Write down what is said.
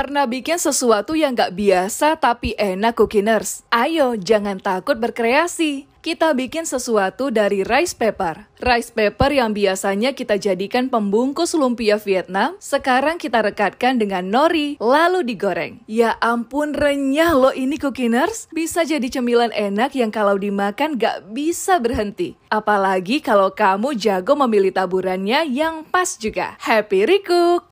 pernah bikin sesuatu yang gak biasa tapi enak cookiners? Ayo, jangan takut berkreasi. Kita bikin sesuatu dari rice paper. Rice paper yang biasanya kita jadikan pembungkus lumpia Vietnam, sekarang kita rekatkan dengan nori, lalu digoreng. Ya ampun, renyah loh ini cookiners. Bisa jadi cemilan enak yang kalau dimakan gak bisa berhenti. Apalagi kalau kamu jago memilih taburannya yang pas juga. Happy recook!